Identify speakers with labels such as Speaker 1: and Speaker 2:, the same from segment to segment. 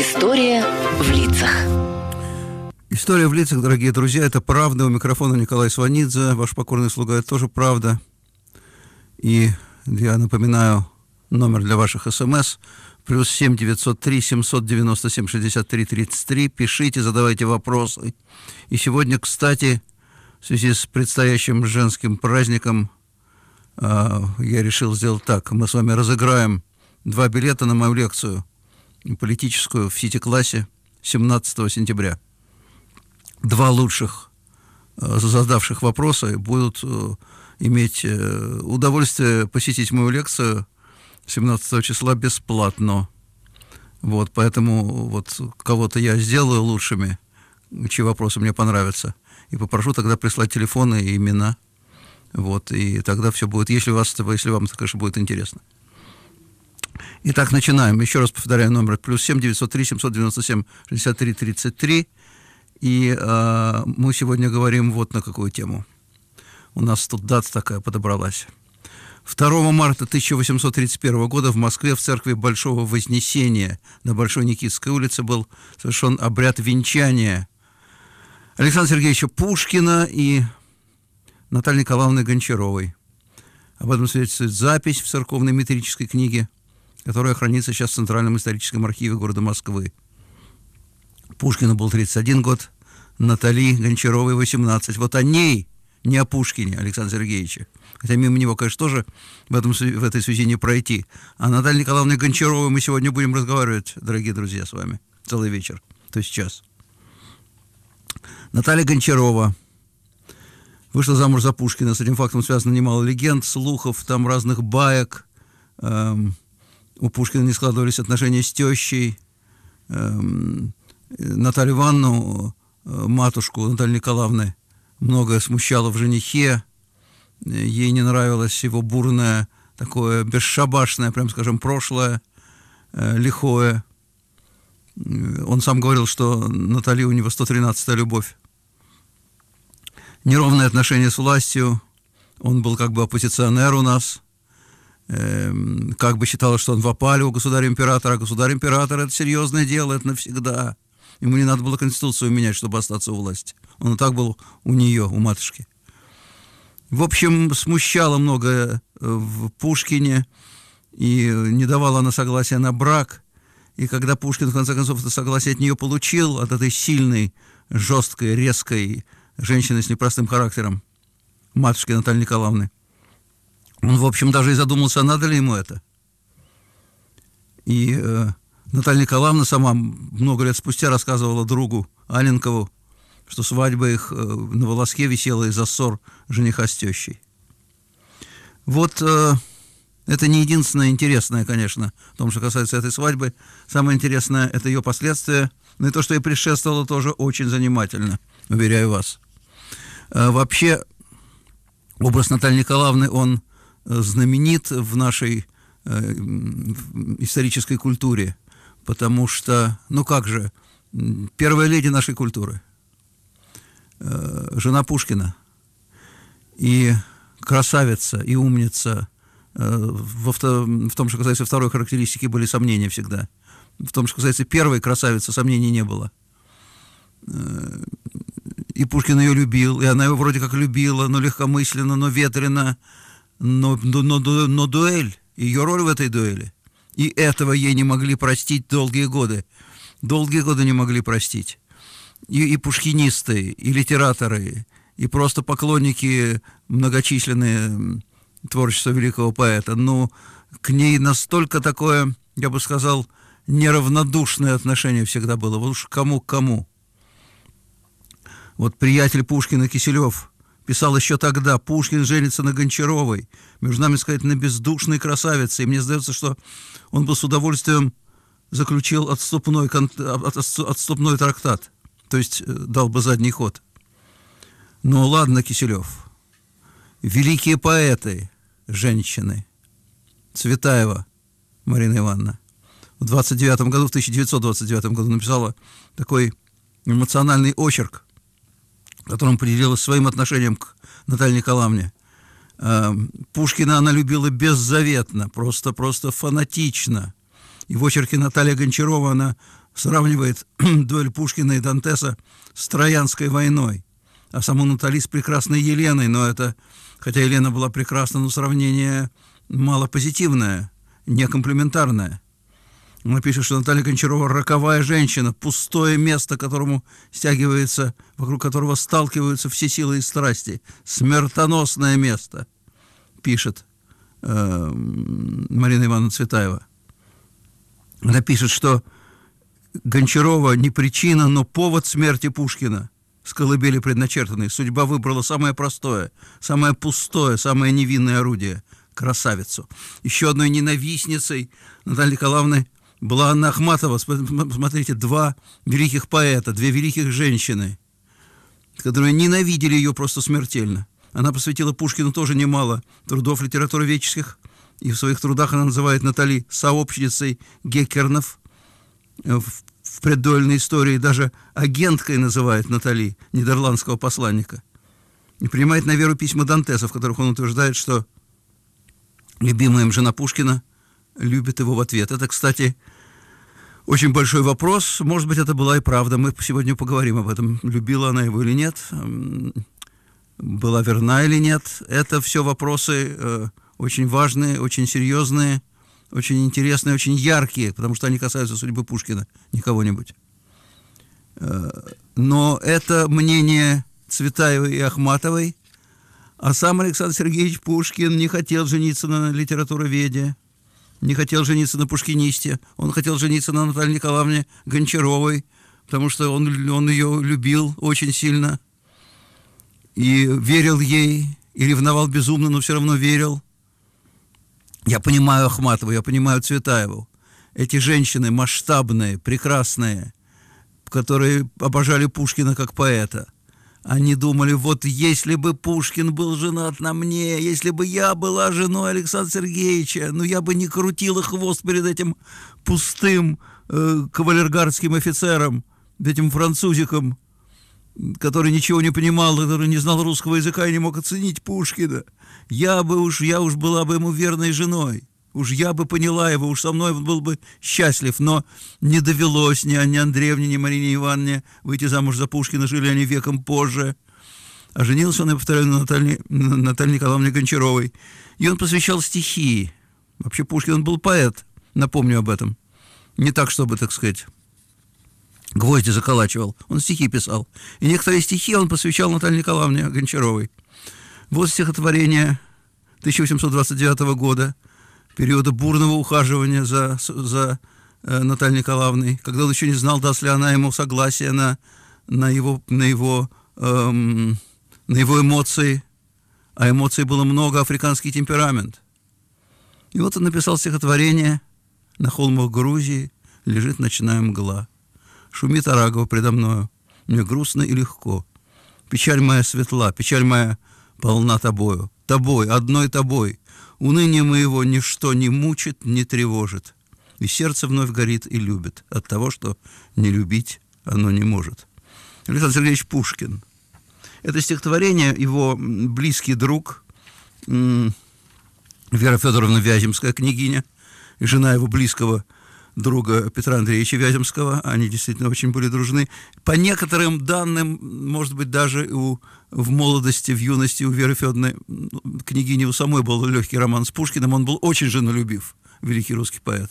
Speaker 1: История в лицах. История в лицах, дорогие друзья, это правда. У микрофона Николай Сванидзе, ваш покорный слуга, это тоже правда. И я напоминаю номер для ваших смс плюс 7 903 797 63 33. Пишите, задавайте вопросы. И сегодня, кстати, в связи с предстоящим женским праздником а, я решил сделать так. Мы с вами разыграем два билета на мою лекцию политическую в Сити-классе 17 сентября. Два лучших э, задавших вопросы будут э, иметь э, удовольствие посетить мою лекцию 17 числа бесплатно. Вот, поэтому вот кого-то я сделаю лучшими, чьи вопросы мне понравятся, и попрошу тогда прислать телефоны и имена. Вот, и тогда все будет, если, у вас, если вам это, конечно, будет интересно. Итак, начинаем. Еще раз повторяю номер. Плюс 7 903 797 63 33. И э, мы сегодня говорим вот на какую тему. У нас тут дата такая подобралась. 2 марта 1831 года в Москве в церкви Большого Вознесения на Большой Никитской улице был совершен обряд венчания Александра Сергеевича Пушкина и Натальи Николаевны Гончаровой. Об этом свидетельствует запись в церковной метрической книге – которая хранится сейчас в Центральном историческом архиве города Москвы. Пушкину был 31 год, Натали Гончаровой 18. Вот о ней, не о Пушкине Александра Сергеевича. Хотя мимо него, конечно, тоже в, этом, в этой связи не пройти. А Наталья Николаевна Гончарова мы сегодня будем разговаривать, дорогие друзья, с вами целый вечер, то есть час. Наталья Гончарова вышла замуж за Пушкина. С этим фактом связано немало легенд, слухов, там разных баек. Эм, у Пушкина не складывались отношения с тещей. Эм, Наталью Ивановну, э, матушку Натальи Николаевны, многое смущало в женихе. Ей не нравилось его бурное, такое бесшабашное, прям скажем, прошлое, э, лихое. Э, он сам говорил, что Натали у него 113-я любовь. Неровные отношения с властью. Он был как бы оппозиционер у нас – Эм, как бы считалось, что он в опале у государя-императора, а государь-император — это серьезное дело, это навсегда. Ему не надо было конституцию менять, чтобы остаться у власти. Он и так был у нее, у матушки. В общем, смущало многое э, в Пушкине, и не давала она согласия на брак. И когда Пушкин, в конце концов, это согласие от нее получил, от этой сильной, жесткой, резкой женщины с непростым характером, матушки Натальи Николаевны, он, в общем, даже и задумался, а надо ли ему это. И э, Наталья Николаевна сама много лет спустя рассказывала другу Аленкову, что свадьба их э, на волоске висела из-за ссор жениха с тещей. Вот э, это не единственное интересное, конечно, в том, что касается этой свадьбы. Самое интересное – это ее последствия. Но ну и то, что ей предшествовало, тоже очень занимательно, уверяю вас. Э, вообще, образ Натальи Николаевны, он знаменит в нашей э, исторической культуре, потому что, ну как же, первая леди нашей культуры, э, жена Пушкина, и красавица, и умница, э, в, авто, в том, что касается второй характеристики, были сомнения всегда. В том, что касается первой красавицы, сомнений не было. Э, и Пушкин ее любил, и она его вроде как любила, но легкомысленно, но ветрено но, но, но, но дуэль, ее роль в этой дуэли. И этого ей не могли простить долгие годы. Долгие годы не могли простить. И, и пушкинисты, и литераторы, и просто поклонники многочисленные творчества великого поэта. но ну, к ней настолько такое, я бы сказал, неравнодушное отношение всегда было. Вот уж кому к кому. Вот приятель Пушкина Киселев Писал еще тогда, Пушкин женится на Гончаровой, между нами сказать, на бездушной красавице. И мне сдается, что он бы с удовольствием заключил отступной, отступной трактат, то есть э, дал бы задний ход. Но ну ладно, Киселев, великие поэты, женщины, Цветаева Марина Ивановна, в 29 году, в 1929 году написала такой эмоциональный очерк которым поделилась своим отношением к Наталье Николаевне. Эм, Пушкина она любила беззаветно, просто-просто фанатично. И в очерке Наталья Гончарова она сравнивает дуэль Пушкина и Дантеса с Троянской войной, а саму Натали с прекрасной Еленой, но это, хотя Елена была прекрасна, но сравнение малопозитивное, некомплиментарное – он ну, пишет, что Наталья Гончарова роковая женщина, пустое место, которому стягивается, вокруг которого сталкиваются все силы и страсти. Смертоносное место, пишет э, Марина Ивановна Цветаева. Она пишет, что Гончарова не причина, но повод смерти Пушкина с колыбели предначертанной. Судьба выбрала самое простое, самое пустое, самое невинное орудие – красавицу. Еще одной ненавистницей Натальи Николаевны была Анна Ахматова, смотрите, два великих поэта, две великих женщины, которые ненавидели ее просто смертельно. Она посвятила Пушкину тоже немало трудов литературоведческих, и в своих трудах она называет Натали сообщницей Геккернов э, в, преддольной истории, даже агенткой называет Натали, нидерландского посланника, и принимает на веру письма Дантеса, в которых он утверждает, что любимая им жена Пушкина – любит его в ответ. Это, кстати, очень большой вопрос. Может быть, это была и правда. Мы сегодня поговорим об этом. Любила она его или нет? Была верна или нет? Это все вопросы э, очень важные, очень серьезные, очень интересные, очень яркие, потому что они касаются судьбы Пушкина, не кого-нибудь. Э, но это мнение Цветаевой и Ахматовой – а сам Александр Сергеевич Пушкин не хотел жениться на литературоведе не хотел жениться на Пушкинисте, он хотел жениться на Наталье Николаевне Гончаровой, потому что он, он ее любил очень сильно и верил ей, и ревновал безумно, но все равно верил. Я понимаю Ахматову, я понимаю Цветаеву. Эти женщины масштабные, прекрасные, которые обожали Пушкина как поэта – они думали, вот если бы Пушкин был женат на мне, если бы я была женой Александра Сергеевича, ну я бы не крутила хвост перед этим пустым э, кавалергардским офицером, этим французиком, который ничего не понимал, который не знал русского языка и не мог оценить Пушкина. Я бы уж, я уж была бы ему верной женой. Уж я бы поняла его, уж со мной он был бы счастлив, но не довелось ни Анне Андреевне, ни Марине Ивановне выйти замуж за Пушкина, жили они веком позже. А женился он, я повторяю, на Наталье, Наталье Николаевне Гончаровой. И он посвящал стихи. Вообще Пушкин, он был поэт, напомню об этом. Не так, чтобы, так сказать, гвозди заколачивал. Он стихи писал. И некоторые стихи он посвящал Наталье Николаевне Гончаровой. Вот стихотворение 1829 года – периода бурного ухаживания за, за э, Натальей Николаевной, когда он еще не знал, даст ли она ему согласие на, на его, на его, эм, на его эмоции, а эмоций было много, африканский темперамент. И вот он написал стихотворение «На холмах Грузии лежит ночная мгла. Шумит Арагова предо мною, мне грустно и легко. Печаль моя светла, печаль моя полна тобою тобой, одной тобой. Уныние моего ничто не мучит, не тревожит. И сердце вновь горит и любит от того, что не любить оно не может. Александр Сергеевич Пушкин. Это стихотворение его близкий друг Вера Федоровна Вяземская, княгиня, жена его близкого друга Петра Андреевича Вяземского. Они действительно очень были дружны. По некоторым данным, может быть, даже у, в молодости, в юности у Веры Федоровны княгини у самой был легкий роман с Пушкиным. Он был очень женолюбив, великий русский поэт.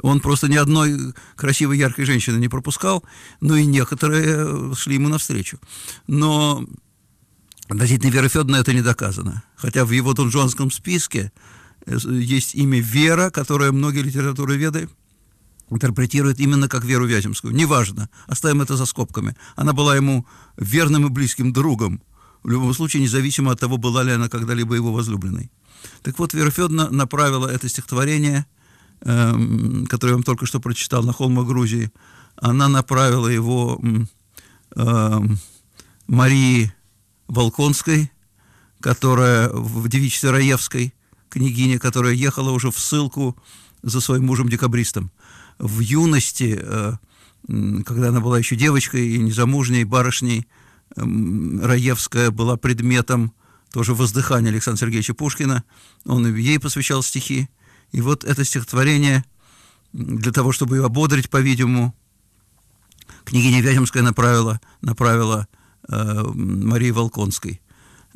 Speaker 1: Он просто ни одной красивой, яркой женщины не пропускал, но и некоторые э, шли ему навстречу. Но относительно Веры Федоровны это не доказано. Хотя в его донжуанском списке э, есть имя Вера, которое многие литературы веды интерпретирует именно как Веру Вяземскую. Неважно, оставим это за скобками. Она была ему верным и близким другом, в любом случае, независимо от того, была ли она когда-либо его возлюбленной. Так вот, Вера Федоровна направила это стихотворение, эм, которое я вам только что прочитал, на холма Грузии, она направила его эм, Марии Волконской, которая в девичестве Раевской, княгиня, которая ехала уже в ссылку за своим мужем-декабристом в юности, э, когда она была еще девочкой и незамужней барышней, эм, Раевская была предметом тоже воздыхания Александра Сергеевича Пушкина. Он ей посвящал стихи. И вот это стихотворение, для того, чтобы ее ободрить, по-видимому, княгиня Вяземская направила, направила э, Марии Волконской.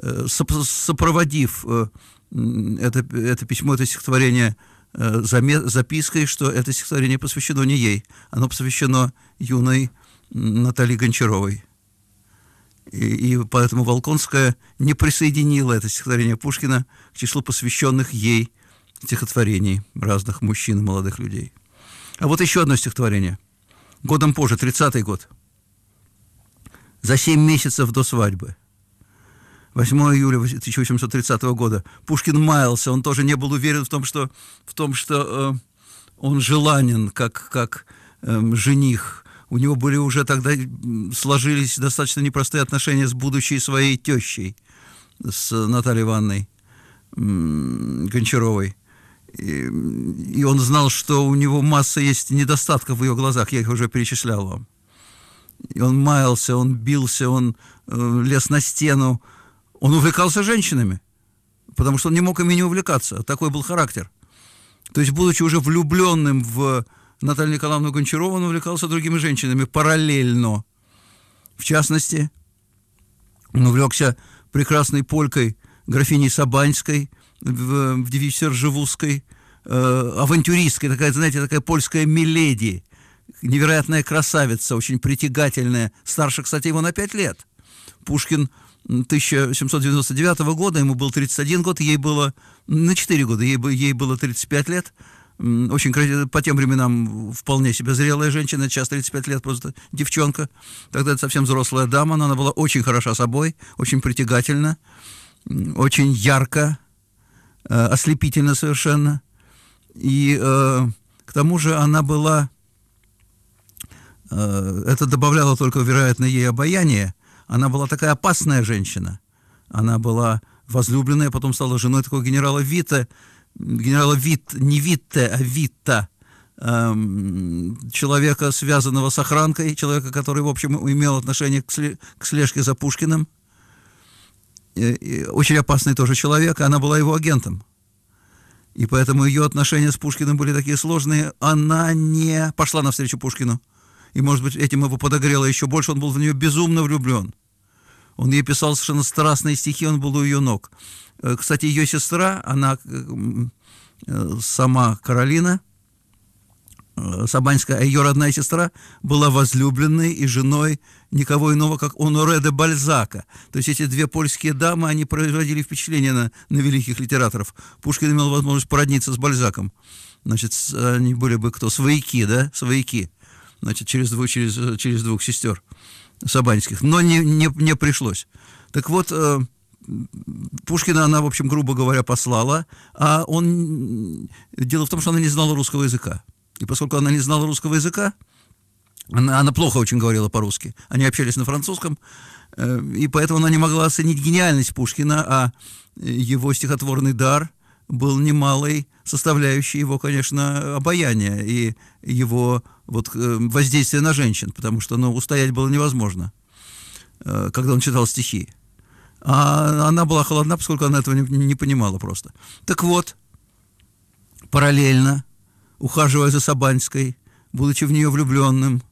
Speaker 1: Э, сопроводив э, это, это письмо, это стихотворение – Э, запиской, что это стихотворение посвящено не ей, оно посвящено юной Наталье Гончаровой. И, и поэтому Волконская не присоединила это стихотворение Пушкина к числу посвященных ей стихотворений разных мужчин и молодых людей. А вот еще одно стихотворение. Годом позже, 30-й год. За семь месяцев до свадьбы – 8 июля 1830 года. Пушкин маялся, он тоже не был уверен в том, что, в том, что э, он желанен как, как э, жених. У него были уже тогда сложились достаточно непростые отношения с будущей своей тещей, с Натальей Ивановной э, Гончаровой. И, и он знал, что у него масса есть недостатков в ее глазах, я их уже перечислял вам. И он маялся, он бился, он э, лез на стену, он увлекался женщинами, потому что он не мог ими не увлекаться. Такой был характер. То есть, будучи уже влюбленным в Наталью Николаевну Гончарову, он увлекался другими женщинами параллельно. В частности, он увлекся прекрасной полькой графиней Сабаньской, в, в девичестве Ржевузской, э, авантюристской, такая, знаете, такая польская миледи, невероятная красавица, очень притягательная, старше, кстати, его на пять лет. Пушкин 1799 года, ему был 31 год, ей было на 4 года, ей, ей было 35 лет. Очень по тем временам вполне себе зрелая женщина, сейчас 35 лет просто девчонка. Тогда это совсем взрослая дама, но она была очень хороша собой, очень притягательна, очень ярко, э, ослепительно совершенно. И э, к тому же она была, э, это добавляло только, вероятно, ей обаяние, она была такая опасная женщина. Она была возлюбленная, потом стала женой такого генерала Вита, генерала Вит, не Витте, а Витта, эм, человека, связанного с охранкой, человека, который, в общем, имел отношение к, сле, к слежке за Пушкиным. И, и очень опасный тоже человек, она была его агентом. И поэтому ее отношения с Пушкиным были такие сложные. Она не пошла навстречу Пушкину. И, может быть, этим его подогрело еще больше. Он был в нее безумно влюблен. Он ей писал совершенно страстные стихи, он был у ее ног. Э, кстати, ее сестра, она э, э, сама Каролина Сабанская, а ее родная сестра была возлюбленной и женой никого иного, как Оноре де Бальзака. То есть эти две польские дамы, они производили впечатление на, на великих литераторов. Пушкин имел возможность породниться с Бальзаком. Значит, они были бы кто? Свояки, да? Свояки. Значит, через двух, через, через двух сестер. Сабанских, но не, не, не пришлось. Так вот, э, Пушкина она, в общем, грубо говоря, послала, а он... Дело в том, что она не знала русского языка. И поскольку она не знала русского языка, она, она плохо очень говорила по-русски. Они общались на французском, э, и поэтому она не могла оценить гениальность Пушкина, а его стихотворный дар – был немалой составляющей его, конечно, обаяния и его вот, э, воздействия на женщин, потому что ну, устоять было невозможно, э, когда он читал стихи. А она была холодна, поскольку она этого не, не понимала просто. Так вот, параллельно, ухаживая за Сабанской, будучи в нее влюбленным,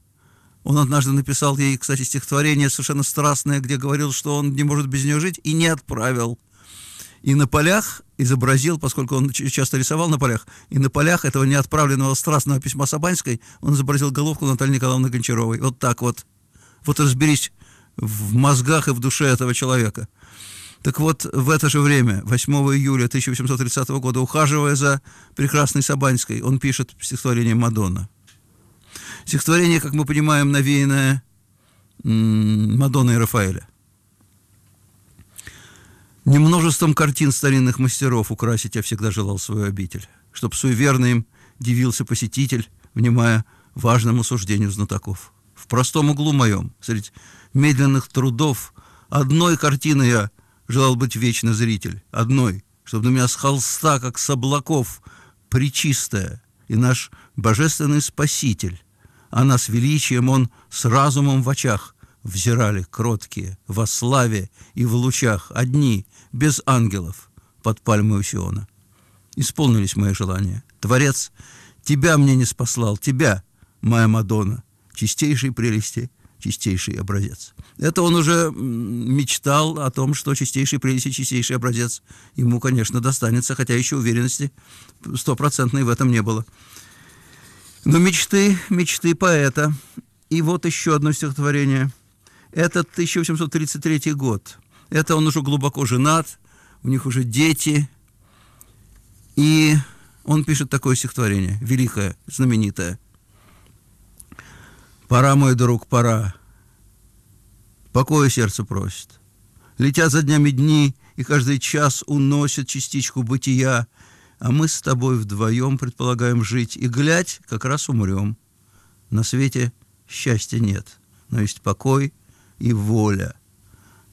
Speaker 1: он однажды написал ей, кстати, стихотворение совершенно страстное, где говорил, что он не может без нее жить, и не отправил – и на полях изобразил, поскольку он часто рисовал на полях, и на полях этого неотправленного страстного письма Сабанской он изобразил головку Натальи Николаевны Гончаровой. Вот так вот. Вот разберись в мозгах и в душе этого человека. Так вот, в это же время, 8 июля 1830 года, ухаживая за прекрасной Сабанской, он пишет стихотворение «Мадонна». Стихотворение, как мы понимаем, навеянное Мадонной Рафаэля. Не множеством картин старинных мастеров украсить я всегда желал свою обитель, чтоб суеверно им дивился посетитель, внимая важному суждению знатоков. В простом углу моем, среди медленных трудов, одной картины я желал быть вечно зритель, одной, чтобы на меня с холста, как с облаков, причистая и наш божественный спаситель, а нас величием он с разумом в очах взирали кроткие, во славе и в лучах, одни, без ангелов под пальмой Сиона. Исполнились мои желания. Творец, тебя мне не спаслал, тебя, моя Мадонна, чистейшей прелести, чистейший образец. Это он уже мечтал о том, что чистейший прелести, чистейший образец ему, конечно, достанется, хотя еще уверенности стопроцентной в этом не было. Но мечты, мечты поэта. И вот еще одно стихотворение. Это 1833 год – это он уже глубоко женат, у них уже дети. И он пишет такое стихотворение, великое, знаменитое. «Пора, мой друг, пора, покоя сердце просит. Летят за днями дни, и каждый час уносят частичку бытия, а мы с тобой вдвоем предполагаем жить, и, глядь, как раз умрем. На свете счастья нет, но есть покой и воля —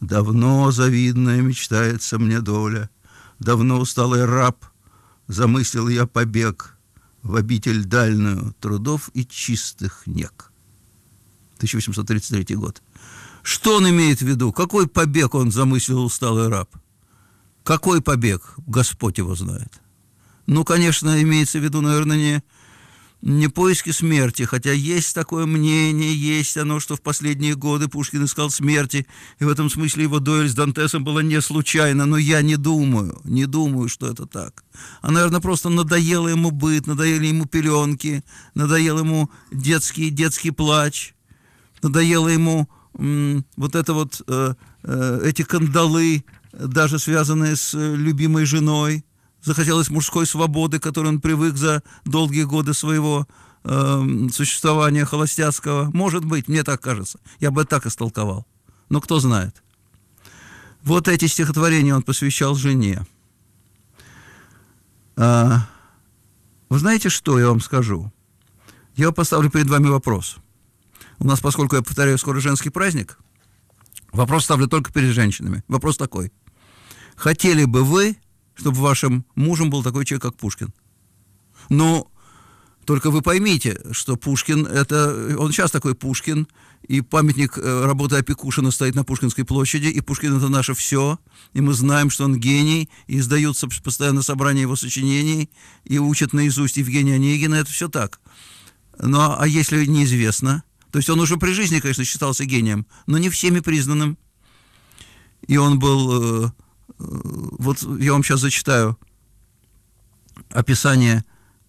Speaker 1: Давно завидная мечтается мне доля, Давно усталый раб, замыслил я побег В обитель дальную трудов и чистых нег. 1833 год. Что он имеет в виду? Какой побег он замыслил усталый раб? Какой побег? Господь его знает. Ну, конечно, имеется в виду, наверное, не не поиски смерти, хотя есть такое мнение, есть оно, что в последние годы Пушкин искал смерти, и в этом смысле его дуэль с Дантесом была не случайна, но я не думаю, не думаю, что это так. А, наверное, просто надоело ему быт, надоели ему пеленки, надоел ему детский, детский плач, надоело ему м, вот это вот, э, э, эти кандалы, даже связанные с э, любимой женой – захотелось мужской свободы, которой он привык за долгие годы своего э, существования холостяцкого. Может быть, мне так кажется. Я бы так истолковал. Но кто знает. Вот эти стихотворения он посвящал жене. А, вы знаете, что я вам скажу? Я поставлю перед вами вопрос. У нас, поскольку, я повторяю, скоро женский праздник, вопрос ставлю только перед женщинами. Вопрос такой. Хотели бы вы чтобы вашим мужем был такой человек, как Пушкин. Но только вы поймите, что Пушкин это... Он сейчас такой Пушкин, и памятник э, работы Опекушина стоит на Пушкинской площади, и Пушкин это наше все, и мы знаем, что он гений, и издаются постоянно собрания его сочинений, и учат наизусть Евгения Онегина, это все так. Но а если неизвестно, то есть он уже при жизни, конечно, считался гением, но не всеми признанным. И он был э, Э, вот я вам сейчас зачитаю описание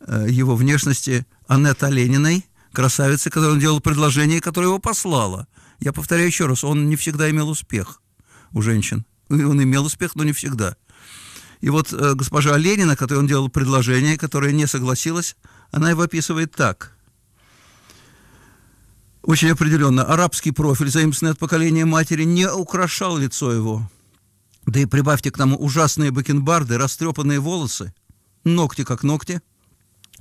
Speaker 1: э, его внешности Аннета Олениной, красавицы, которой он делал предложение, которое его послала. Я повторяю еще раз, он не всегда имел успех у женщин. Он имел успех, но не всегда. И вот э, госпожа Ленина, которой он делал предложение, которое не согласилась, она его описывает так. Очень определенно. Арабский профиль, заимствованный от поколения матери, не украшал лицо его. Да и прибавьте к тому ужасные бакенбарды, растрепанные волосы, ногти как ногти,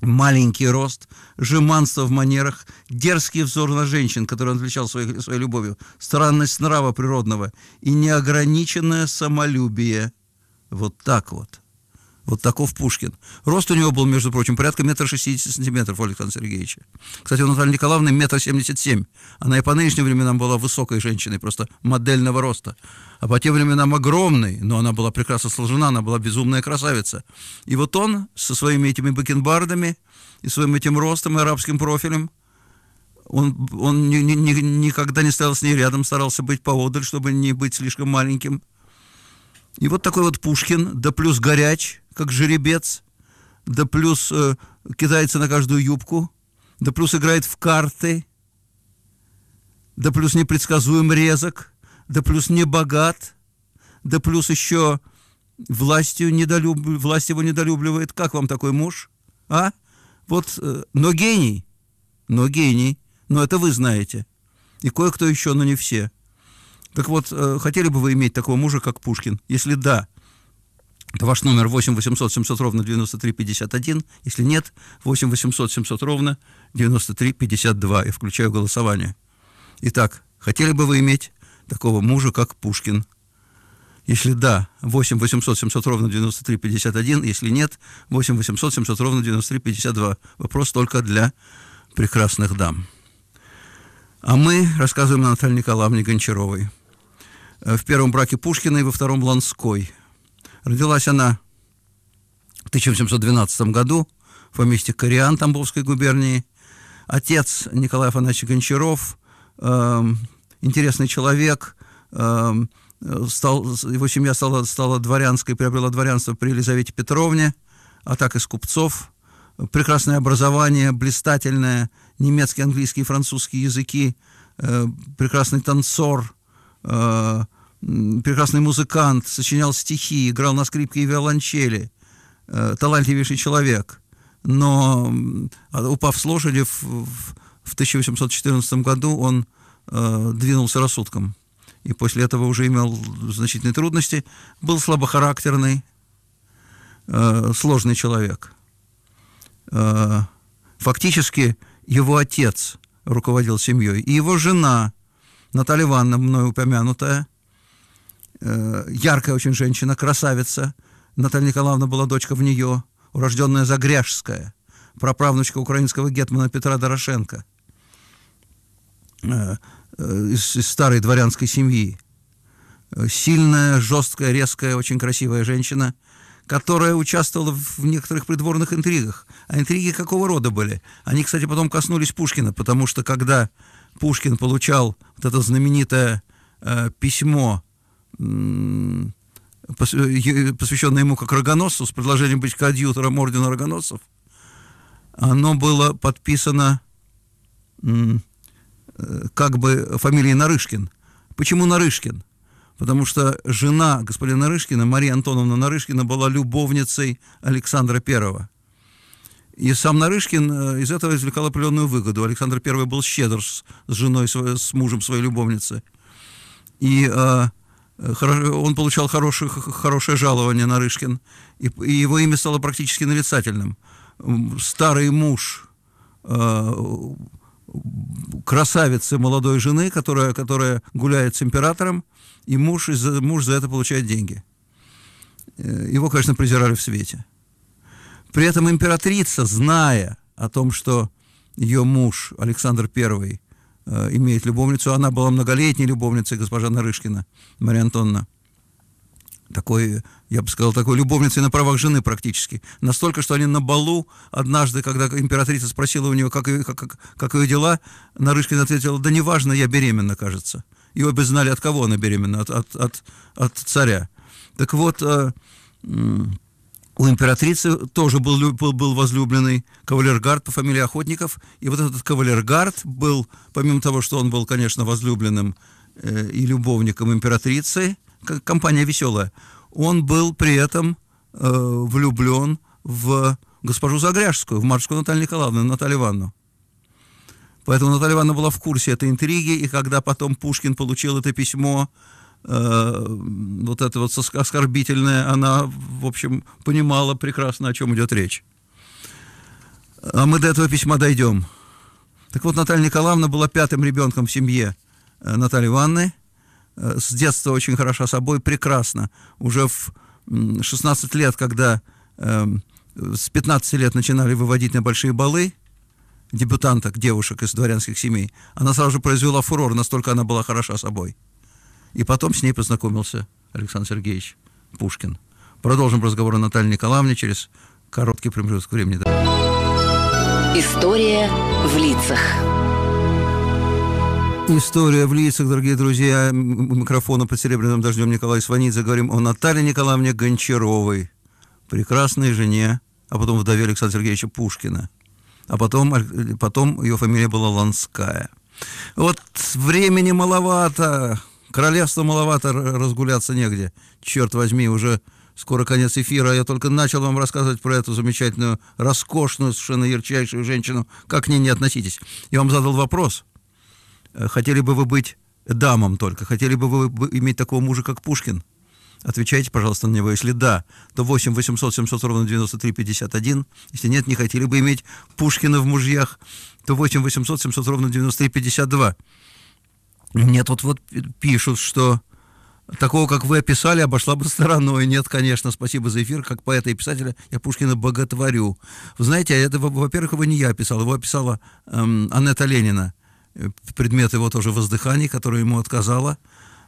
Speaker 1: маленький рост, жеманство в манерах, дерзкий взор на женщин, который он отличал своей, своей любовью, странность нрава природного и неограниченное самолюбие. Вот так вот. Вот таков Пушкин. Рост у него был, между прочим, порядка метра шестидесяти сантиметров у Александра Сергеевича. Кстати, у Натальи Николаевны метр семьдесят семь. Она и по нынешним временам была высокой женщиной, просто модельного роста а по тем временам огромный, но она была прекрасно сложена, она была безумная красавица. И вот он со своими этими бакенбардами и своим этим ростом и арабским профилем, он, он ни, ни, ни, никогда не стоял с ней рядом, старался быть поодаль, чтобы не быть слишком маленьким. И вот такой вот Пушкин, да плюс горяч, как жеребец, да плюс э, кидается на каждую юбку, да плюс играет в карты, да плюс непредсказуем резок – да плюс не богат, да плюс еще властью недолюб... власть его недолюбливает. Как вам такой муж? А? Вот, э, но гений, но гений, но это вы знаете. И кое-кто еще, но не все. Так вот, э, хотели бы вы иметь такого мужа, как Пушкин? Если да, то ваш номер 8 800 700 ровно 93 51. Если нет, 8 800 700 ровно 93 52. Я включаю голосование. Итак, хотели бы вы иметь такого мужа, как Пушкин. Если да, 8 800 700 ровно 93 51, если нет, 8 800 700 ровно 93 52. Вопрос только для прекрасных дам. А мы рассказываем о Наталье Николаевне Гончаровой. Э, в первом браке Пушкина и во втором Ланской. Родилась она в 1712 году в поместье Кориан Тамбовской губернии. Отец Николай Афанасьевич Гончаров эм, интересный человек, эм, стал, его семья стала, стала дворянской, приобрела дворянство при Елизавете Петровне, а так из купцов. Прекрасное образование, блистательное, немецкий, английский, французский языки, э, прекрасный танцор, э, прекрасный музыкант, сочинял стихи, играл на скрипке и виолончели, э, талантливейший человек. Но, а, упав с лошади в, в 1814 году, он э, двинулся рассудком. И после этого уже имел значительные трудности. Был слабохарактерный, э, сложный человек. Э, фактически его отец руководил семьей. И его жена, Наталья Ивановна, мной упомянутая, э, яркая очень женщина, красавица. Наталья Николаевна была дочка в нее, урожденная Загряжская, праправнучка украинского гетмана Петра Дорошенко э, – Э, из, из старой дворянской семьи. Э, сильная, жесткая, резкая, очень красивая женщина, которая участвовала в некоторых придворных интригах. А интриги какого рода были? Они, кстати, потом коснулись Пушкина, потому что когда Пушкин получал вот это знаменитое э, письмо, посвященное ему как рогоносцу, с предложением быть коадьютором ордена рогоносцев, оно было подписано как бы фамилии Нарышкин. Почему Нарышкин? Потому что жена господина Нарышкина, Мария Антоновна Нарышкина, была любовницей Александра Первого. И сам Нарышкин э, из этого извлекал определенную выгоду. Александр Первый был щедр с с женой, с мужем своей любовницы. И э, он получал хороших, хорошее жалование Нарышкин. И, и его имя стало практически нарицательным. Старый муж э, красавицы молодой жены, которая, которая гуляет с императором, и муж, и за, муж за это получает деньги. Э, его, конечно, презирали в свете. При этом императрица, зная о том, что ее муж Александр I э, имеет любовницу, она была многолетней любовницей госпожа Нарышкина, Мария Антоновна, такой, я бы сказал, такой любовницей на правах жены практически. Настолько, что они на балу однажды, когда императрица спросила у нее, как, ее, как, как ее дела, Нарышкин ответила, да неважно, я беременна, кажется. И обе знали, от кого она беременна, от, от, от, от царя. Так вот, э, у императрицы тоже был, был, был возлюбленный кавалергард по фамилии Охотников. И вот этот кавалергард был, помимо того, что он был, конечно, возлюбленным э, и любовником императрицы, компания веселая, он был при этом э, влюблен в госпожу Загряжскую, в Маршку Наталью Николаевну, Наталью Ивановну. Поэтому Наталья Ивановна была в курсе этой интриги, и когда потом Пушкин получил это письмо, э, вот это вот оскорбительное, она, в общем, понимала прекрасно, о чем идет речь. А мы до этого письма дойдем. Так вот, Наталья Николаевна была пятым ребенком в семье э, Натальи Ивановны. Э, с детства очень хороша собой, прекрасно. Уже в 16 лет, когда э, с 15 лет начинали выводить на большие балы дебютанток, девушек из дворянских семей, она сразу же произвела фурор, настолько она была хороша собой. И потом с ней познакомился Александр Сергеевич Пушкин. Продолжим разговор о Наталье Николаевне через короткий промежуток времени. История в лицах. История в лицах, дорогие друзья. Микрофона под серебряным дождем Николай Сванидзе. Говорим о Наталье Николаевне Гончаровой, прекрасной жене, а потом вдове Александра Сергеевича Пушкина. А потом, э, потом ее фамилия была Ланская. Вот времени маловато, королевство маловато, разгуляться негде. Черт возьми, уже скоро конец эфира. Я только начал вам рассказывать про эту замечательную, роскошную, совершенно ярчайшую женщину. Как к ней не относитесь? Я вам задал вопрос – Хотели бы вы быть дамом только? Хотели бы вы иметь такого мужа, как Пушкин? Отвечайте, пожалуйста, на него. Если да, то 8 800 700 ровно 93 51. Если нет, не хотели бы иметь Пушкина в мужьях, то 8 800 700 ровно 93 52. Мне тут вот пишут, что такого, как вы описали, обошла бы стороной. Нет, конечно, спасибо за эфир. Как поэта и писателя я Пушкина боготворю. Вы знаете, а это, во-первых, его не я описал, его описала эм, Анетта Ленина. Э, предмет его тоже воздыханий, которое ему отказала.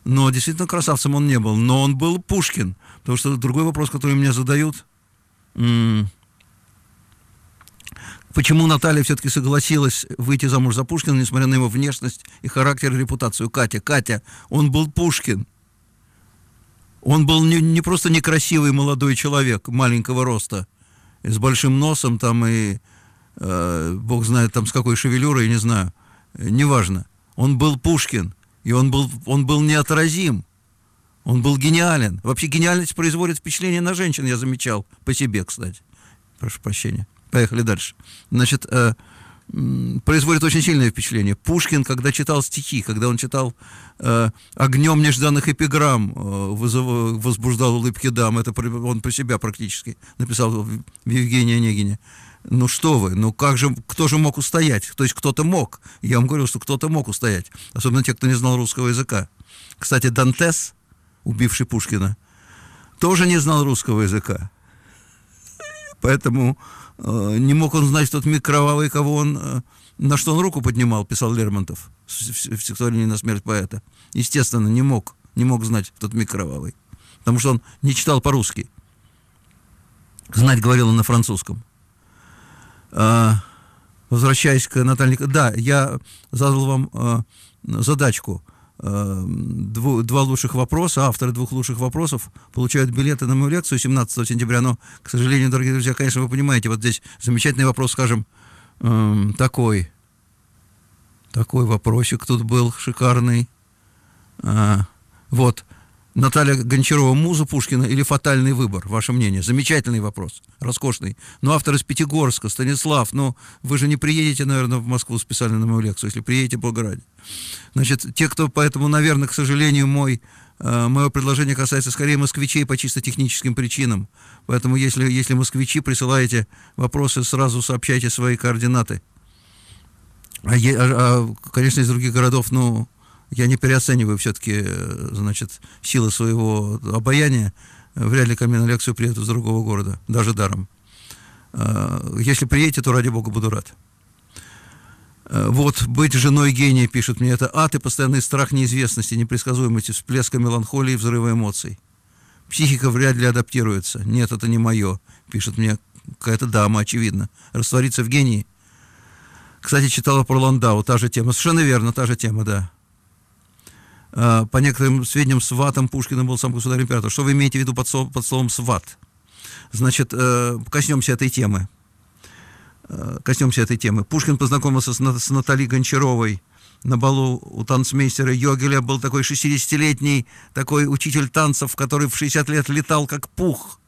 Speaker 1: Но действительно красавцем он не был, но он был Пушкин. Потому что другой вопрос, который мне задают, почему Наталья все-таки согласилась выйти замуж за Пушкина, несмотря на его внешность и характер, и репутацию. Катя, Катя, он был Пушкин. Он был не, не просто некрасивый молодой человек маленького роста, с большим носом там и, э, бог знает, там с какой шевелюрой, не знаю неважно. Он был Пушкин, и он был, он был неотразим. Он был гениален. Вообще гениальность производит впечатление на женщин, я замечал. По себе, кстати. Прошу прощения. Поехали дальше. Значит, э, производит очень сильное впечатление. Пушкин, когда читал стихи, когда он читал э, «Огнем нежданных эпиграмм», э, вызов, возбуждал улыбки дам, это он про себя практически написал в Евгении Онегине ну что вы, ну как же, кто же мог устоять? То есть кто-то мог. Я вам говорил, что кто-то мог устоять. Особенно те, кто не знал русского языка. Кстати, Дантес, убивший Пушкина, тоже не знал русского языка. Поэтому э, не мог он знать тот миг кровавый, кого он, э, на что он руку поднимал, писал Лермонтов в, в, стихотворении «На смерть поэта». Естественно, не мог, не мог знать тот миг кровавый. Потому что он не читал по-русски. Знать говорил он на французском. А, возвращаясь к Наталье, да, я задал вам а, задачку. А, Дву, два лучших вопроса, авторы двух лучших вопросов получают билеты на мою лекцию 17 сентября, но, к сожалению, дорогие друзья, конечно, вы понимаете, вот здесь замечательный вопрос, скажем, эм, такой, такой вопросик тут был шикарный. А, вот, Наталья Гончарова «Муза Пушкина» или «Фатальный выбор»? Ваше мнение. Замечательный вопрос. Роскошный. Ну, автор из Пятигорска, Станислав. Ну, вы же не приедете, наверное, в Москву специально на мою лекцию, если приедете, Бога ради. Значит, те, кто поэтому, наверное, к сожалению, мой э, Мое предложение касается скорее москвичей по чисто техническим причинам. Поэтому, если, если москвичи, присылаете вопросы, сразу сообщайте свои координаты. А, е, а, а конечно, из других городов, ну, я не переоцениваю все-таки, э, значит, силы своего обаяния. Вряд ли ко мне на лекцию приедут из другого города, даже даром. Э, если приедете, то ради бога буду рад. Э, вот, быть женой гения, пишут мне, это ад и постоянный страх неизвестности, непредсказуемости, всплеска меланхолии, взрыва эмоций. Психика вряд ли адаптируется. Нет, это не мое, пишет мне какая-то дама, очевидно. Раствориться в гении. Кстати, читала про Ландау, та же тема. Совершенно верно, та же тема, да. Э, по некоторым сведениям, сватом Пушкина был сам государь-император. Что вы имеете в виду под, словом, под словом «сват»? Значит, э, коснемся этой темы. Э, коснемся этой темы. Пушкин познакомился с Натальей Гончаровой на балу у танцмейстера Йогеля. Был такой 60-летний, такой учитель танцев, который в 60 лет летал как пух.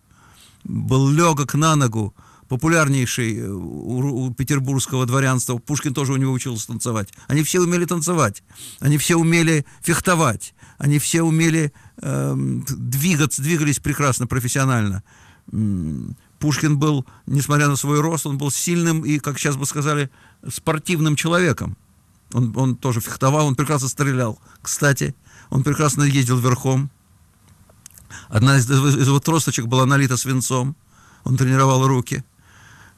Speaker 1: Был легок на ногу популярнейший э, у, у петербургского дворянства. Пушкин тоже у него учился танцевать. Они все умели танцевать, они все умели фехтовать, они все умели э, двигаться, двигались прекрасно, профессионально. Пушкин был, несмотря на свой рост, он был сильным и, как сейчас бы сказали, спортивным человеком. Он, он тоже фехтовал, он прекрасно стрелял, кстати. Он прекрасно ездил верхом. Одна из, из его тросточек была налита свинцом. Он тренировал руки.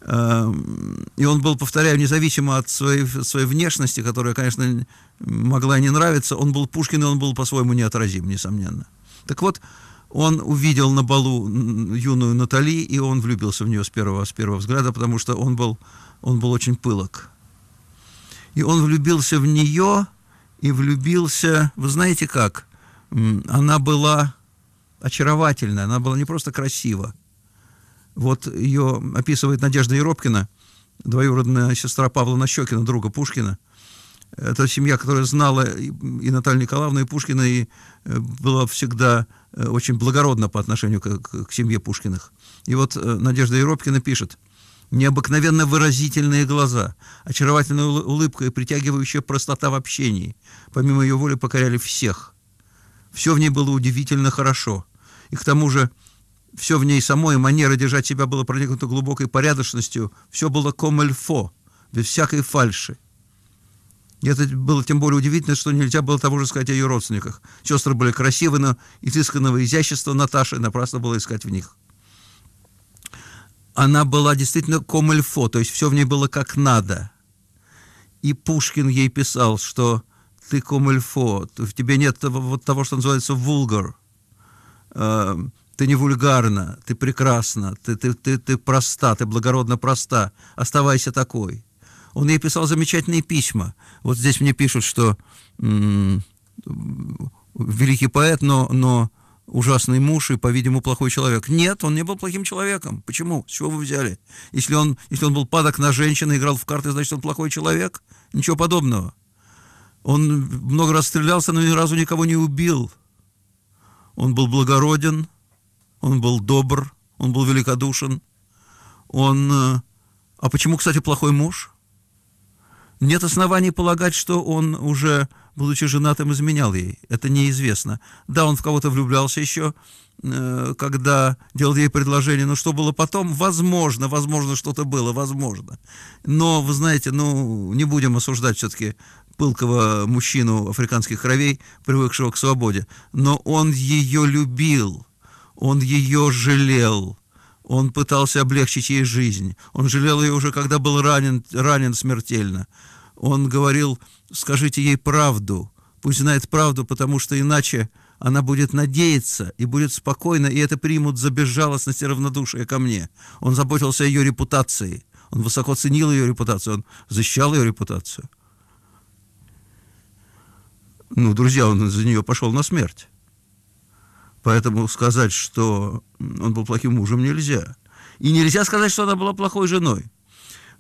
Speaker 1: Эм, и он был, повторяю, независимо от своей, своей внешности, которая, конечно, могла не нравиться, он был Пушкин, и он был по-своему неотразим, несомненно. Так вот, он увидел на балу юную Натали, и он влюбился в нее с первого, с первого взгляда, потому что он был, он был очень пылок. И он влюбился в нее, и влюбился, вы знаете как, она была очаровательная. она была не просто красива, вот ее описывает Надежда Еропкина, двоюродная сестра Павла Нащекина, друга Пушкина. Это семья, которая знала и Наталью Николаевну, и Пушкина, и э, была всегда э, очень благородна по отношению к, к, к семье Пушкиных. И вот э, Надежда Еропкина пишет. Необыкновенно выразительные глаза, очаровательная улыбка и притягивающая простота в общении. Помимо ее воли покоряли всех. Все в ней было удивительно хорошо. И к тому же все в ней самой, манера держать себя была проникнута глубокой порядочностью, все было комельфо, без всякой фальши. И это было тем более удивительно, что нельзя было того же сказать о ее родственниках. Сестры были красивы, но изысканного изящества Наташи напрасно было искать в них. Она была действительно комельфо, то есть все в ней было как надо. И Пушкин ей писал, что ты комельфо, в тебе нет того, вот того, что называется вулгар, ты не вульгарна, ты прекрасна, ты, ты, ты, ты проста, ты благородно проста. Оставайся такой. Он ей писал замечательные письма. Вот здесь мне пишут, что великий поэт, но, но ужасный муж и, по-видимому, плохой человек. Нет, он не был плохим человеком. Почему? С чего вы взяли? Если он, если он был падок на женщину, играл в карты, значит, он плохой человек? Ничего подобного. Он много раз стрелялся, но ни разу никого не убил. Он был благороден, он был добр, он был великодушен, он... Э, а почему, кстати, плохой муж? Нет оснований полагать, что он уже, будучи женатым, изменял ей. Это неизвестно. Да, он в кого-то влюблялся еще, э, когда делал ей предложение. Но что было потом? Возможно, возможно, что-то было, возможно. Но, вы знаете, ну, не будем осуждать все-таки пылкого мужчину африканских кровей, привыкшего к свободе. Но он ее любил. Он ее жалел. Он пытался облегчить ей жизнь. Он жалел ее уже, когда был ранен, ранен смертельно. Он говорил, скажите ей правду. Пусть знает правду, потому что иначе она будет надеяться и будет спокойна, и это примут за безжалостность и равнодушие ко мне. Он заботился о ее репутации. Он высоко ценил ее репутацию, он защищал ее репутацию. Ну, друзья, он за нее пошел на смерть. Поэтому сказать, что он был плохим мужем, нельзя. И нельзя сказать, что она была плохой женой.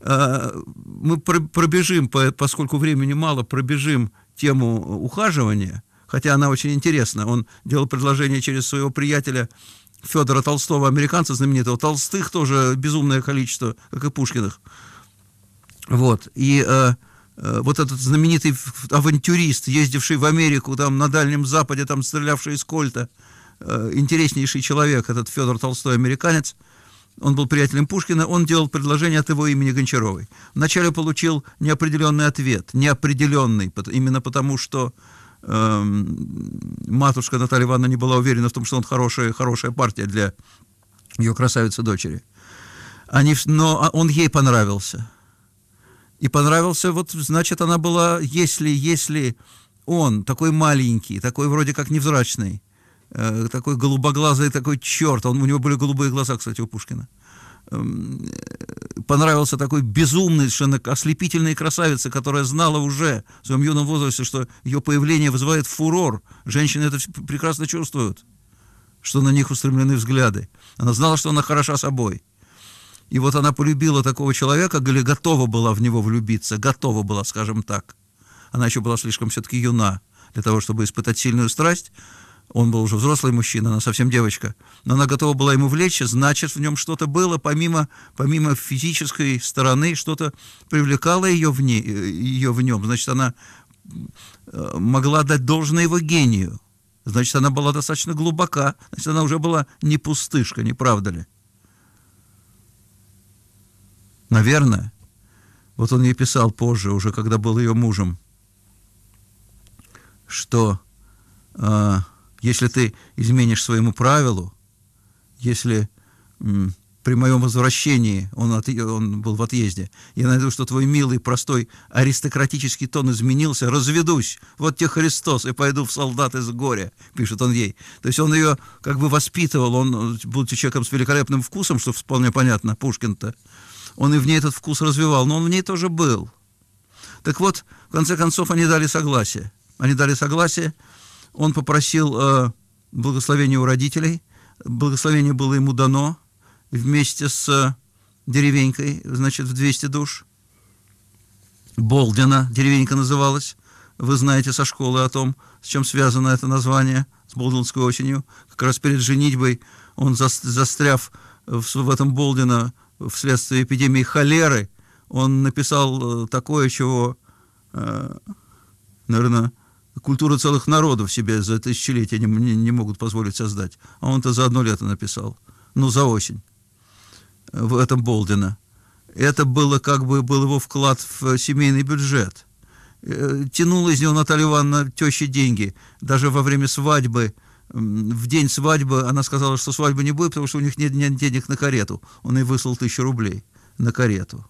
Speaker 1: А, мы пробежим, поскольку времени мало, пробежим тему ухаживания, хотя она очень интересна. Он делал предложение через своего приятеля Федора Толстого, американца знаменитого. Толстых тоже безумное количество, как и Пушкиных. Вот. И а, а, вот этот знаменитый авантюрист, ездивший в Америку, там на Дальнем Западе, там стрелявший из кольта, Э, интереснейший человек, этот Федор Толстой, американец, он был приятелем Пушкина, он делал предложение от его имени Гончаровой. Вначале получил неопределенный ответ, неопределенный, именно потому что э, матушка Наталья Ивановна не была уверена в том, что он хорошая, хорошая партия для ее красавицы-дочери. Они, но а, он ей понравился. И понравился, вот, значит, она была, если, если он такой маленький, такой вроде как невзрачный, Э, такой голубоглазый такой черт, он, у него были голубые глаза, кстати, у Пушкина, эм, э, понравился такой безумный, совершенно ослепительный красавица, которая знала уже в своем юном возрасте, что ее появление вызывает фурор. Женщины это прекрасно чувствуют, что на них устремлены взгляды. Она знала, что она хороша собой. И вот она полюбила такого человека, или готова была в него влюбиться, готова была, скажем так. Она еще была слишком все-таки юна для того, чтобы испытать сильную страсть. Он был уже взрослый мужчина, она совсем девочка. Но она готова была ему влечь, значит, в нем что-то было, помимо, помимо физической стороны, что-то привлекало ее в, ней, ее в нем. Значит, она э, могла дать должное его гению. Значит, она была достаточно глубока. Значит, она уже была не пустышка, не правда ли? Наверное. Вот он ей писал позже, уже когда был ее мужем, что... Э, если ты изменишь своему правилу, если при моем возвращении, он, от, он был в отъезде, я найду, что твой милый, простой, аристократический тон изменился, разведусь, вот тебе Христос, и пойду в солдат из горя, пишет он ей. То есть он ее как бы воспитывал, он, будучи человеком с великолепным вкусом, что вполне понятно, Пушкин-то, он и в ней этот вкус развивал, но он в ней тоже был. Так вот, в конце концов, они дали согласие. Они дали согласие, он попросил э, благословения у родителей. Благословение было ему дано вместе с э, деревенькой, значит, в 200 душ. Болдина деревенька называлась. Вы знаете со школы о том, с чем связано это название, с Болдинской осенью. Как раз перед женитьбой он, застряв в, в этом Болдина вследствие эпидемии холеры, он написал э, такое, чего, э, наверное, культуру целых народов себе за тысячелетия не, не, не могут позволить создать. А он-то за одно лето написал. Ну, за осень. В этом Болдина. Это было как бы был его вклад в семейный бюджет. Э, тянула из него Наталья Ивановна теща деньги. Даже во время свадьбы, в день свадьбы, она сказала, что свадьбы не будет, потому что у них нет, нет денег на карету. Он ей выслал тысячу рублей на карету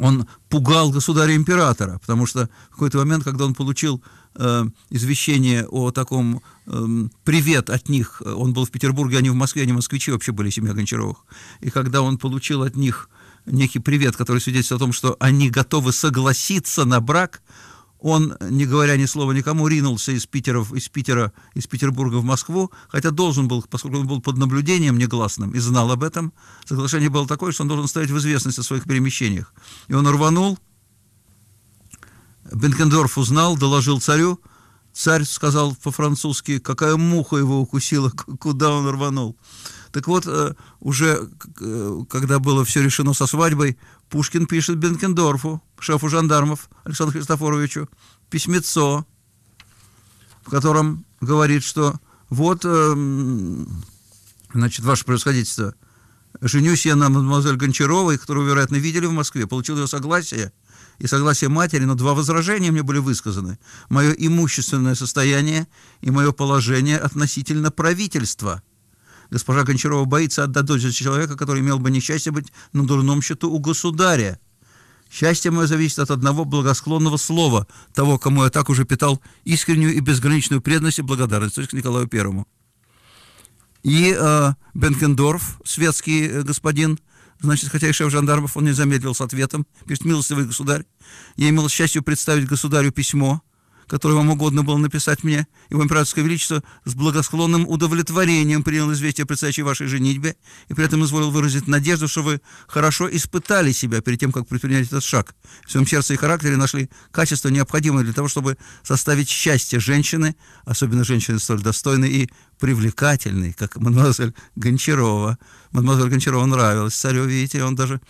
Speaker 1: он пугал государя-императора, потому что в какой-то момент, когда он получил э, извещение о таком э, привет от них, э, он был в Петербурге, они в Москве, они москвичи вообще были, семья Гончаровых, и когда он получил от них некий привет, который свидетельствует о том, что они готовы согласиться на брак, он, не говоря ни слова никому, ринулся из, Питера, из Питера, из Петербурга в Москву, хотя должен был, поскольку он был под наблюдением негласным и знал об этом, соглашение было такое, что он должен ставить в известность о своих перемещениях. И он рванул, Бенкендорф узнал, доложил царю, царь сказал по-французски, какая муха его укусила, куда он рванул. Так вот, э, уже э, когда было все решено со свадьбой, Пушкин пишет Бенкендорфу, шефу жандармов Александру Христофоровичу, письмецо, в котором говорит, что вот, э, значит, ваше происходительство, женюсь я на мадемуазель Гончаровой, которую, вероятно, видели в Москве, получил ее согласие и согласие матери, но два возражения мне были высказаны. Мое имущественное состояние и мое положение относительно правительства – Госпожа Гончарова боится отдать человека, который имел бы несчастье быть на дурном счету у государя. Счастье мое зависит от одного благосклонного слова, того, кому я так уже питал искреннюю и безграничную преданность и благодарность, то есть к Николаю Первому. И э, Бенкендорф, светский э, господин, значит, хотя и шеф жандармов, он не замедлил с ответом, пишет, милостивый государь, я имел счастье представить государю письмо, который вам угодно было написать мне, его императорское величество с благосклонным удовлетворением принял известие о предстоящей вашей женитьбе и при этом изволил выразить надежду, что вы хорошо испытали себя перед тем, как предпринять этот шаг. В своем сердце и характере нашли качество, необходимое для того, чтобы составить счастье женщины, особенно женщины столь достойной и привлекательной, как мадемуазель Гончарова. Мадемуазель Гончарова нравилась царю, видите, он даже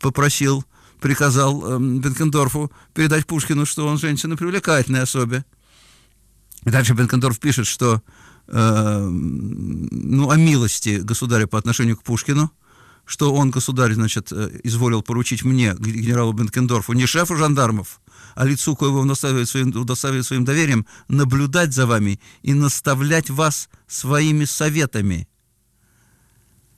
Speaker 1: попросил приказал э, Бенкендорфу передать Пушкину, что он женщина привлекательной особе. И дальше Бенкендорф пишет, что э, ну, о милости государя по отношению к Пушкину, что он, государь, значит, э, изволил поручить мне, генералу Бенкендорфу, не шефу жандармов, а лицу, коего он удоставил своим, удоставил своим доверием, наблюдать за вами и наставлять вас своими советами.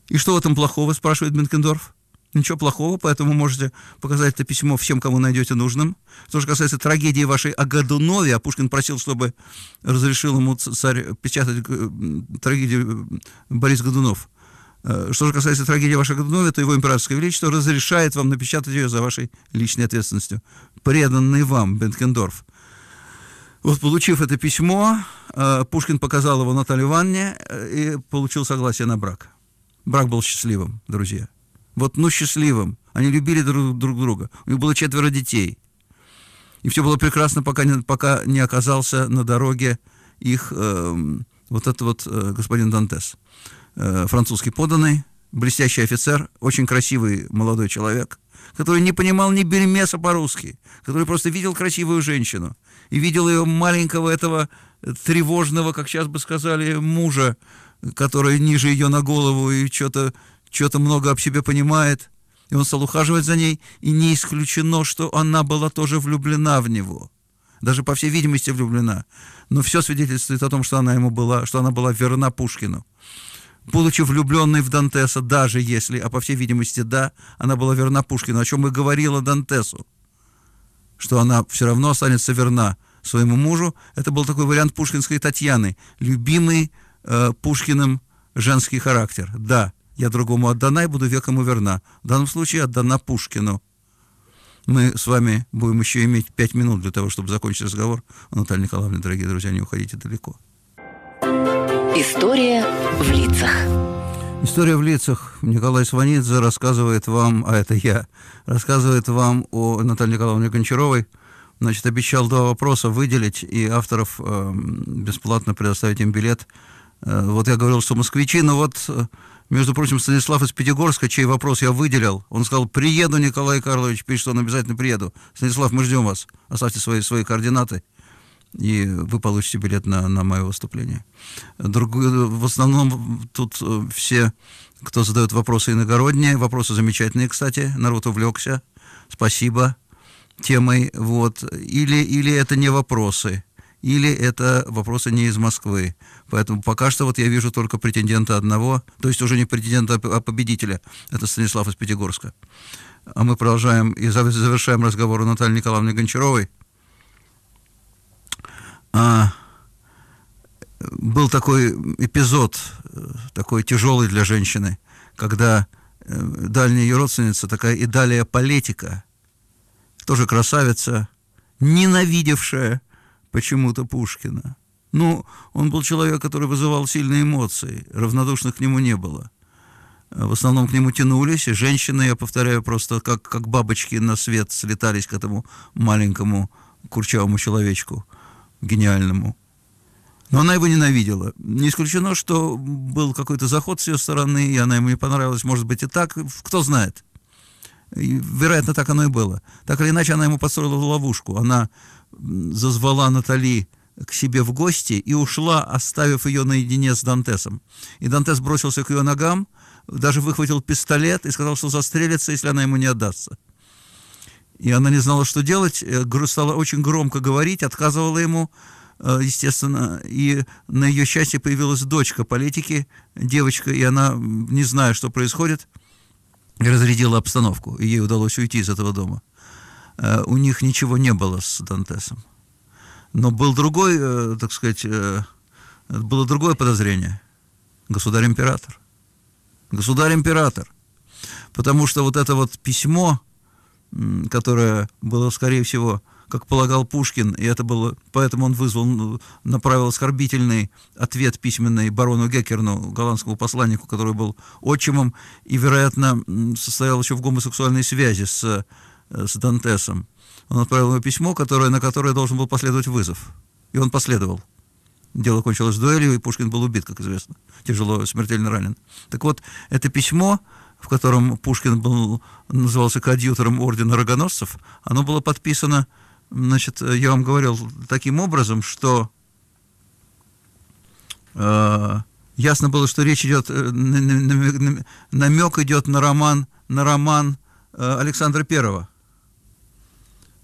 Speaker 1: И что в этом плохого, спрашивает Бенкендорф? Ничего плохого, поэтому можете показать это письмо всем, кому найдете нужным. Что же касается трагедии вашей о Годунове, а Пушкин просил, чтобы разрешил ему царь печатать трагедию Борис Годунов. Э, что же касается трагедии вашей Годунове, то его императорское величество разрешает вам напечатать ее за вашей личной ответственностью. Преданный вам Бенкендорф. Вот получив это письмо, э, Пушкин показал его Наталье Ванне э, и получил согласие на брак. Брак был счастливым, друзья вот, ну, счастливым. Они любили друг, друг друга. У них было четверо детей. И все было прекрасно, пока не, пока не оказался на дороге их э, вот этот вот э, господин Дантес. Э, французский поданный, блестящий офицер, очень красивый молодой человек, который не понимал ни бельмеса по-русски, который просто видел красивую женщину и видел ее маленького этого э, тревожного, как сейчас бы сказали, мужа, который ниже ее на голову и что-то что-то много об себе понимает, и он стал ухаживать за ней, и не исключено, что она была тоже влюблена в него. Даже, по всей видимости, влюблена. Но все свидетельствует о том, что она ему была, что она была верна Пушкину. Будучи влюбленной в Дантеса, даже если, а по всей видимости, да, она была верна Пушкину, о чем и говорила Дантесу, что она все равно останется верна своему мужу. Это был такой вариант пушкинской Татьяны, любимый э, Пушкиным женский характер. Да, я другому отдана и буду веком и верна. В данном случае отдана Пушкину. Мы с вами будем еще иметь пять минут для того, чтобы закончить разговор. Наталья Николаевна, дорогие друзья, не уходите далеко. История в лицах. История в лицах. Николай Сванидзе рассказывает вам, а это я, рассказывает вам о Наталье Николаевне Гончаровой. Значит, обещал два вопроса выделить и авторов э, бесплатно предоставить им билет. Э, вот я говорил, что москвичи, но вот э, между прочим, Станислав из Пятигорска, чей вопрос я выделил, он сказал, приеду, Николай Карлович, пишет, он обязательно приеду. Станислав, мы ждем вас. Оставьте свои, свои координаты, и вы получите билет на, на мое выступление. Друг, в основном тут э, все, кто задает вопросы иногородние, вопросы замечательные, кстати, народ увлекся, спасибо темой, вот, или, или это не вопросы, или это вопросы не из Москвы. Поэтому пока что вот я вижу только претендента одного, то есть уже не претендента, а победителя. Это Станислав из Пятигорска. А мы продолжаем и завершаем разговор у Натальи Николаевны Гончаровой. А, был такой эпизод, э, такой тяжелый для женщины, когда э, дальняя ее родственница, такая и далее политика, тоже красавица, ненавидевшая почему-то Пушкина – ну, он был человек, который вызывал сильные эмоции, равнодушных к нему не было. В основном к нему тянулись, и женщины, я повторяю, просто как, как бабочки на свет слетались к этому маленькому курчавому человечку, гениальному. Но она его ненавидела. Не исключено, что был какой-то заход с ее стороны, и она ему не понравилась. Может быть, и так, кто знает. И, вероятно, так оно и было. Так или иначе, она ему построила ловушку. Она зазвала Натали к себе в гости и ушла, оставив ее наедине с Дантесом. И Дантес бросился к ее ногам, даже выхватил пистолет и сказал, что застрелится, если она ему не отдастся. И она не знала, что делать, э, стала очень громко говорить, отказывала ему, э, естественно, и на ее счастье появилась дочка политики, девочка, и она, не зная, что происходит, разрядила обстановку, и ей удалось уйти из этого дома. Э, у них ничего не было с Дантесом. Но был другой, э, так сказать, э, было другое подозрение. Государь-император. Государь-император. Потому что вот это вот письмо, которое было, скорее всего, как полагал Пушкин, и это было, поэтому он вызвал, направил оскорбительный ответ письменный барону Геккерну, голландскому посланнику, который был отчимом и, вероятно, состоял еще в гомосексуальной связи с, э, с Дантесом. Он отправил ему письмо, которое, на которое должен был последовать вызов. И он последовал. Дело кончилось дуэлью, и Пушкин был убит, как известно. Тяжело, смертельно ранен. Так вот, это письмо, в котором Пушкин был, назывался коадьютором ордена рогоносцев, оно было подписано, значит, я вам говорил, таким образом, что э, ясно было, что речь идет, э, намек идет на роман, на роман э, Александра Первого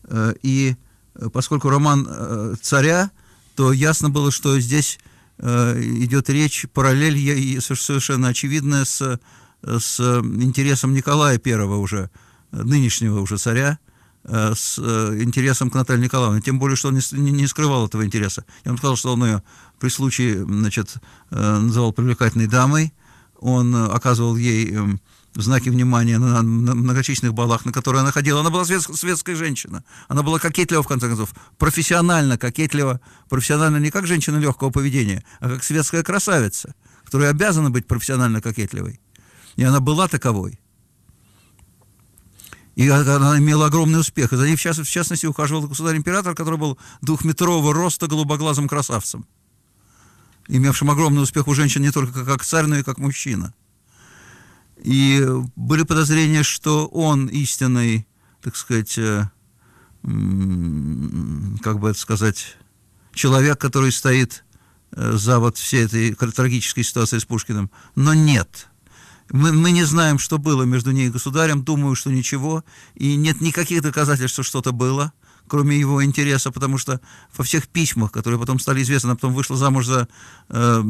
Speaker 1: Э, и э, поскольку роман э, царя, то ясно было, что здесь идет речь, параллель совершенно очевидная с, с интересом Николая I уже, нынешнего уже царя, с интересом к Наталье Николаевне. Тем более, что он не, не скрывал этого интереса. Я вам сказал, что он ее при случае значит, называл привлекательной дамой, он оказывал ей эм, знаки внимания на, на многочисленных балах, на которые она ходила. Она была свет, светская женщина. Она была кокетлива, в конце концов. Профессионально кокетлива. Профессионально не как женщина легкого поведения, а как светская красавица, которая обязана быть профессионально кокетливой. И она была таковой. И она имела огромный успех. И за ней, в частности, ухаживал государь-император, который был двухметрового роста голубоглазым красавцем, имевшим огромный успех у женщин не только как царь, но и как мужчина – и были подозрения, что он истинный, так сказать, э, как бы это сказать, человек, который стоит э, за вот всей этой трагической ситуацией с Пушкиным. Но нет. Мы, мы не знаем, что было между ней и государем, думаю, что ничего, и нет никаких доказательств, что что-то было – кроме его интереса, потому что во всех письмах, которые потом стали известны, она потом вышла замуж за э,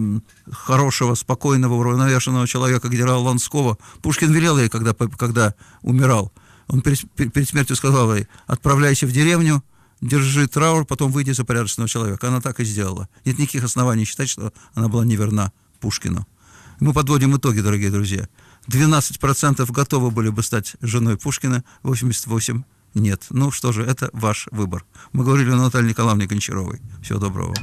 Speaker 1: хорошего, спокойного, уравновешенного человека, генерала Ланского. Пушкин велел ей, когда, когда умирал, он перед, перед смертью сказал ей, отправляйся в деревню, держи траур, потом выйди за порядочного человека. Она так и сделала. Нет никаких оснований считать, что она была неверна Пушкину. Мы подводим итоги, дорогие друзья. 12% готовы были бы стать женой Пушкина, 88% нет. Ну что же, это ваш выбор. Мы говорили о Наталье Николаевне Гончаровой. Всего доброго.